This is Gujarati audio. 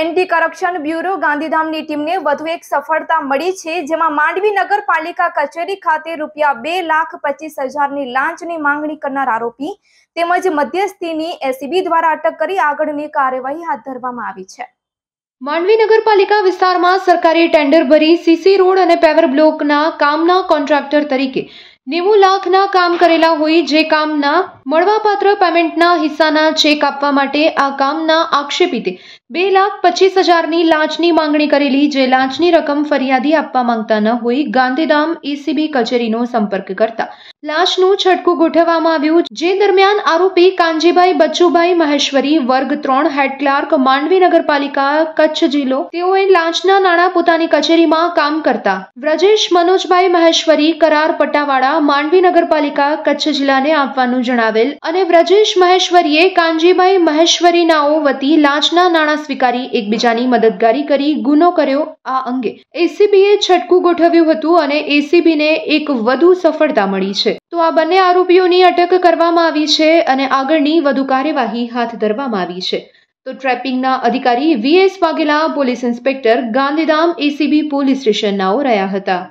એન્ટી કરપ્શન બ્યુરો ગાંધીધામની ટીમને વધુ એક સફળતા મળી છે જેમાં માંડવી નગરપાલિકા કચેરી ખાતે રૂપિયા બે લાખ પચીસ હજારની લાંચની માંગણી કરનાર આરોપી તેમજ મધ્યસ્થીની એસીબી દ્વારા અટક કરી આગળની કાર્યવાહી હાથ ધરવામાં આવી છે માંડવી નગરપાલિકા વિસ્તારમાં સરકારી ટેન્ડર ભરી સીસી રોડ અને પેવર બ્લોકના કામના કોન્ટ્રાક્ટર તરીકે નેવું લાખના કામ કરેલા હોય જે કામના મળવાપાત્ર પેમેન્ટના હિસ્સાના ચેક આપવા માટે આ કામના આક્ષેપિતે બે લાખ પચીસ હજારની લાંચની માંગણી કરેલી જે લાંચની રકમ ફરિયાદી આપવા માંગતા ન હોય ગાંધીધામ એસીબી કચેરીનો સંપર્ક કરતા લાંચનું છટકું ગોઠવવામાં આવ્યું જે દરમિયાન આરોપી કાનજીભાઈ બચ્ચુભાઈ મહેશ્વરી વર્ગ ત્રણ હેડ ક્લાર્ક માંડવી નગરપાલિકા કચ્છ જિલ્લો તેઓએ લાંચના નાણાં પોતાની કચેરીમાં કામ કરતા વ્રજેશ મનોજભાઈ મહેશ્વરી કરાર પટ્ટાવાળા દ્વારા માંડવી નગરપાલિકા કચ્છ જિલ્લાને આપવાનું જણાવેલ અને વ્રજેશ મહેશ્વરીએ કાનજીભાઈ મહેશ્વરીનાઓ વતી લાંચના નાણાં સ્વીકારી એકબીજાની મદદગારી કરી ગુનો કર્યો આ અંગે એસીબીએ છટકું ગોઠવ્યું હતું અને એસીબીને એક વધુ સફળતા મળી છે તો આ બંને આરોપીઓની અટક કરવામાં આવી છે અને આગળની વધુ કાર્યવાહી હાથ ધરવામાં આવી છે તો ટ્રેપિંગના અધિકારી V S Vaghela police inspector Gandhidham ACB police સ્ટેશનનાઓ રહ્યા હતા